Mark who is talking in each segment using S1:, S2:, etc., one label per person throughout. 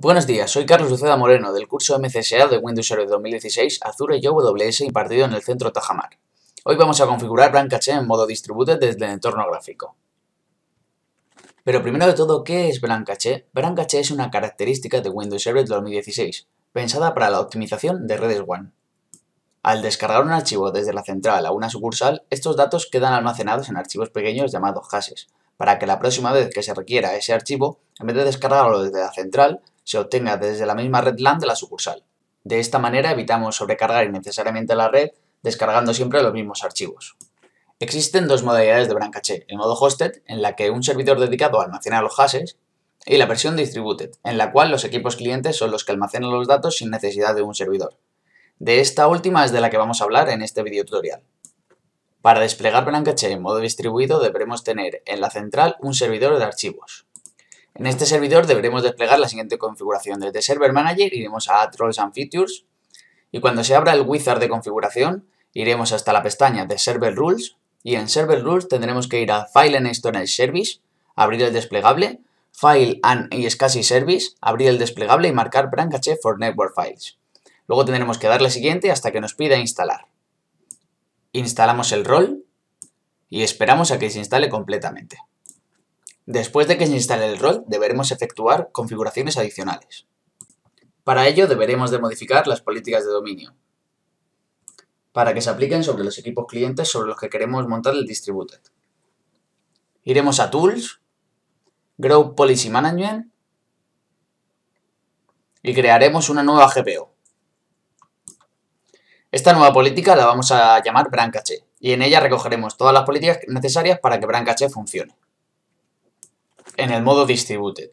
S1: Buenos días, soy Carlos Luceda Moreno del curso MCSA de Windows Server 2016 Azure y AWS impartido en el Centro Tajamar. Hoy vamos a configurar Blancache en modo distributed desde el entorno gráfico. Pero primero de todo, ¿qué es Blancache? Brancache es una característica de Windows Server 2016, pensada para la optimización de redes WAN. Al descargar un archivo desde la central a una sucursal, estos datos quedan almacenados en archivos pequeños llamados hashes, para que la próxima vez que se requiera ese archivo, en vez de descargarlo desde la central, se obtenga desde la misma red LAN de la sucursal. De esta manera evitamos sobrecargar innecesariamente la red descargando siempre los mismos archivos. Existen dos modalidades de brancaché, el modo hosted, en la que un servidor dedicado almacena los hashes, y la versión distributed, en la cual los equipos clientes son los que almacenan los datos sin necesidad de un servidor. De esta última es de la que vamos a hablar en este video tutorial. Para desplegar brancache en modo distribuido deberemos tener en la central un servidor de archivos, en este servidor deberemos desplegar la siguiente configuración. Desde Server Manager iremos a Roles and Features y cuando se abra el wizard de configuración iremos hasta la pestaña de Server Rules y en Server Rules tendremos que ir a File and Storage Service, abrir el desplegable, File and Escassi Service, abrir el desplegable y marcar Branch Cache for Network Files. Luego tendremos que darle siguiente hasta que nos pida instalar. Instalamos el rol y esperamos a que se instale completamente. Después de que se instale el rol, deberemos efectuar configuraciones adicionales. Para ello deberemos de modificar las políticas de dominio, para que se apliquen sobre los equipos clientes sobre los que queremos montar el distributed. Iremos a Tools, Grow Policy Management y crearemos una nueva GPO. Esta nueva política la vamos a llamar Brancache y en ella recogeremos todas las políticas necesarias para que Brancache funcione en el modo distributed.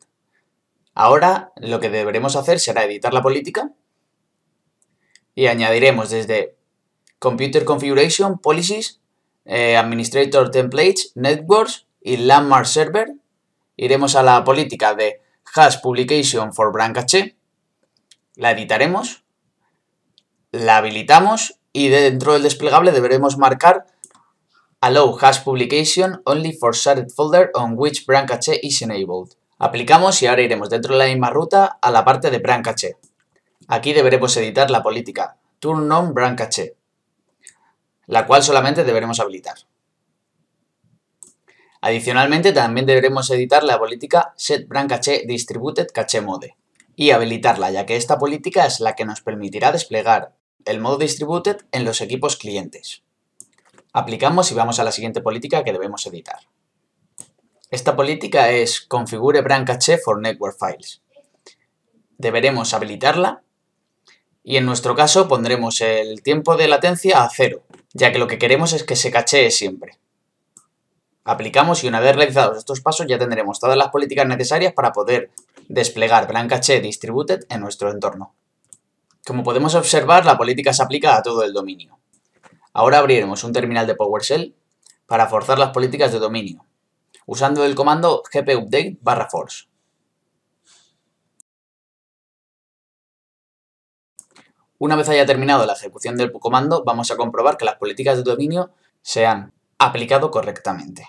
S1: Ahora lo que deberemos hacer será editar la política y añadiremos desde Computer Configuration, Policies, eh, Administrator Templates, Networks y Landmark Server. Iremos a la política de Hash Publication for Cache la editaremos, la habilitamos y dentro del desplegable deberemos marcar Allow hash publication only for shared folder on which branch cache is enabled. Aplicamos y ahora iremos dentro de la misma ruta a la parte de brand cache. Aquí deberemos editar la política turn on cache, la cual solamente deberemos habilitar. Adicionalmente también deberemos editar la política set brand cache distributed cache mode y habilitarla ya que esta política es la que nos permitirá desplegar el modo distributed en los equipos clientes. Aplicamos y vamos a la siguiente política que debemos editar. Esta política es Configure Brand Cache for Network Files. Deberemos habilitarla y en nuestro caso pondremos el tiempo de latencia a cero, ya que lo que queremos es que se cachee siempre. Aplicamos y una vez realizados estos pasos ya tendremos todas las políticas necesarias para poder desplegar Brand Cache Distributed en nuestro entorno. Como podemos observar, la política se aplica a todo el dominio. Ahora abriremos un terminal de PowerShell para forzar las políticas de dominio, usando el comando gpupdate barra force. Una vez haya terminado la ejecución del comando, vamos a comprobar que las políticas de dominio se han aplicado correctamente.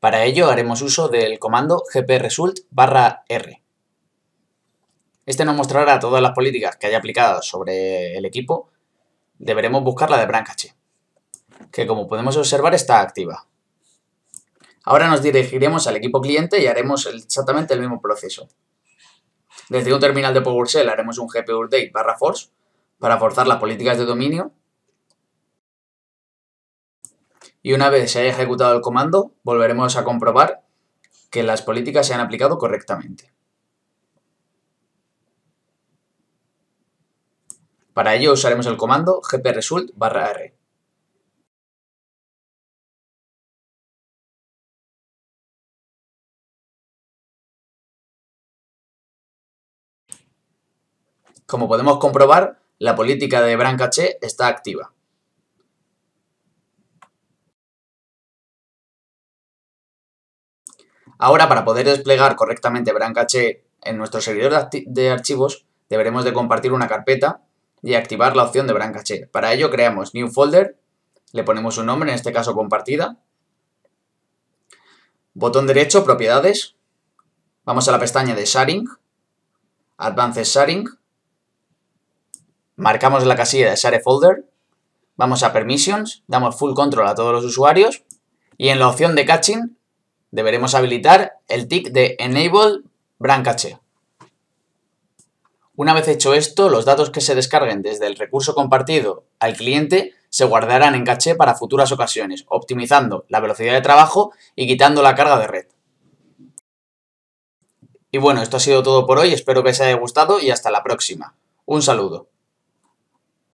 S1: Para ello haremos uso del comando gpresult r. Este nos mostrará todas las políticas que haya aplicado sobre el equipo deberemos buscar la de Brancache, que como podemos observar está activa. Ahora nos dirigiremos al equipo cliente y haremos exactamente el mismo proceso. Desde un terminal de PowerShell haremos un gpupdate barra force para forzar las políticas de dominio. Y una vez se haya ejecutado el comando, volveremos a comprobar que las políticas se han aplicado correctamente. Para ello usaremos el comando gpresult "-r". Como podemos comprobar, la política de brancache está activa. Ahora, para poder desplegar correctamente brancache en nuestro servidor de archivos, deberemos de compartir una carpeta y activar la opción de branch Para ello creamos New Folder, le ponemos un nombre, en este caso compartida, botón derecho, propiedades, vamos a la pestaña de Sharing, Advanced Sharing, marcamos la casilla de Share Folder, vamos a Permissions, damos Full Control a todos los usuarios y en la opción de Caching deberemos habilitar el tick de Enable branch una vez hecho esto, los datos que se descarguen desde el recurso compartido al cliente se guardarán en caché para futuras ocasiones, optimizando la velocidad de trabajo y quitando la carga de red. Y bueno, esto ha sido todo por hoy, espero que os haya gustado y hasta la próxima. Un saludo.